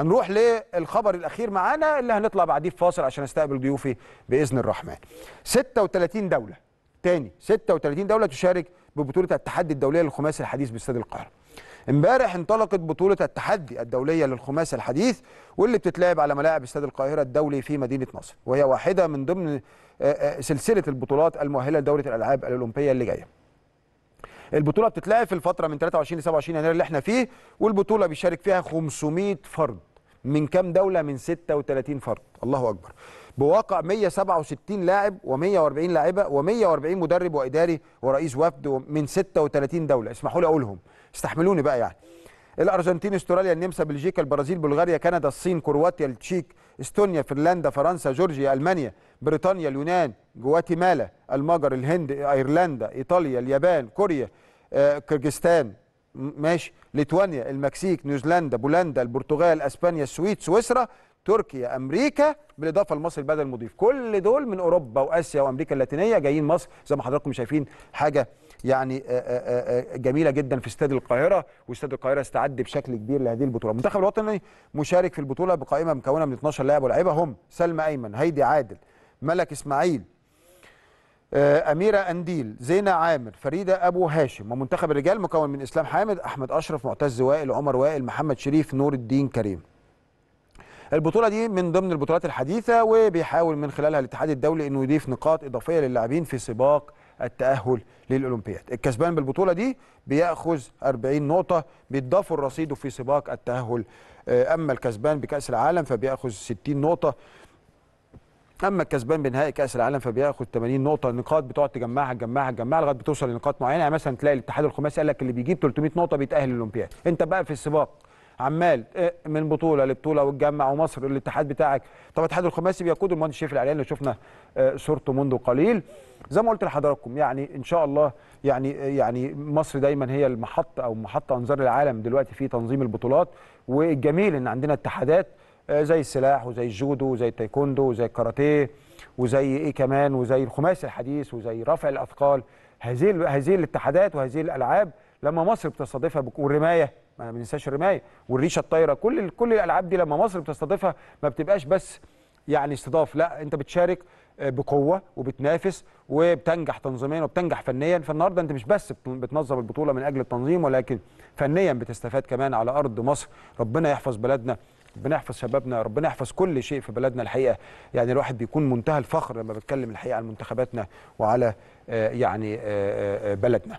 هنروح للخبر الاخير معانا اللي هنطلع بعديه بفاصل عشان استقبل ضيوفي باذن الرحمن 36 دوله تاني 36 دوله تشارك ببطوله التحدي الدوليه للخماسي الحديث باستاد القاهره امبارح انطلقت بطولة التحدي الدولية للخماس الحديث واللي بتتلعب على ملاعب استاد القاهرة الدولي في مدينة نصر وهي واحدة من ضمن آه، آه، سلسلة البطولات المؤهلة لدورة الألعاب الأولمبية اللي جاية البطولة بتتلعب في الفترة من 23 ل 27 يناير اللي احنا فيه والبطولة بيشارك فيها 500 فرد من كام دوله من 36 فرد الله اكبر بواقع 167 لاعب و140 لاعبه و140 مدرب واداري ورئيس وفد من 36 دوله اسمحوا لي اقولهم استحملوني بقى يعني الارجنتين استراليا النمسا بلجيكا البرازيل بلغاريا كندا الصين كرواتيا التشيك استونيا فنلندا فرنسا جورجيا المانيا بريطانيا اليونان جواتيمالا المجر الهند ايرلندا ايطاليا اليابان كوريا آه، كرجستان ماشي ليتوانيا المكسيك نيوزيلندا بولندا البرتغال اسبانيا السويد سويسرا تركيا امريكا بالاضافه لمصر البلد المضيف كل دول من اوروبا واسيا وامريكا اللاتينيه جايين مصر زي ما حضراتكم شايفين حاجه يعني جميله جدا في استاد القاهره واستاد القاهره استعد بشكل كبير لهذه البطوله المنتخب الوطني مشارك في البطوله بقائمه مكونه من 12 لاعب ولاعيبه هم سلمى ايمن هيدي عادل ملك اسماعيل آه، أميرة أنديل زينة عامر فريدة أبو هاشم ومنتخب الرجال مكون من إسلام حامد أحمد أشرف معتز وائل عمر وائل محمد شريف نور الدين كريم البطولة دي من ضمن البطولات الحديثة وبيحاول من خلالها الاتحاد الدولي أنه يضيف نقاط إضافية للاعبين في سباق التأهل للأولمبياد الكسبان بالبطولة دي بيأخذ 40 نقطة بيتضافوا رصيده في سباق التأهل آه، أما الكسبان بكأس العالم فبيأخذ 60 نقطة اما الكسبان بنهائي كاس العالم فبياخد 80 نقطه النقاط بتقعد تجمعها تجمعها تجمعها لغايه بتوصل لنقاط معينه يعني مثلا تلاقي الاتحاد الخماسي قال لك اللي بيجيب 300 نقطه بيتاهل للاولمبياد انت بقى في السباق عمال آه، من بطوله لبطوله وتجمع ومصر الاتحاد بتاعك طب الاتحاد الخماسي بيقود المهندس شريف العليان اللي شفنا آه، صورته منذ قليل زي ما قلت لحضراتكم يعني ان شاء الله يعني آه، يعني مصر دايما هي المحطه او محطه انظار العالم دلوقتي في تنظيم البطولات والجميل ان عندنا اتحادات آه، زي السلاح وزي الجودو وزي التايكوندو وزي الكاراتيه وزي ايه كمان وزي الخماسي الحديث وزي رفع الاثقال هذه هذه الاتحادات وهذه الالعاب لما مصر بتستضيفها والرمايه ما بننساش الرمايه والريشه الطايره كل كل الالعاب دي لما مصر بتستضيفها ما بتبقاش بس يعني استضاف لا انت بتشارك آه، بقوه وبتنافس وبتنجح تنظيميا وبتنجح فنيا فالنهارده انت مش بس بتنظم البطوله من اجل التنظيم ولكن فنيا بتستفاد كمان على ارض مصر ربنا يحفظ بلدنا ربنا يحفظ شبابنا ربنا يحفظ كل شيء في بلدنا الحقيقه يعني الواحد بيكون منتهى الفخر لما بتكلم الحقيقه عن منتخباتنا وعلى آه، يعني آه، آه، بلدنا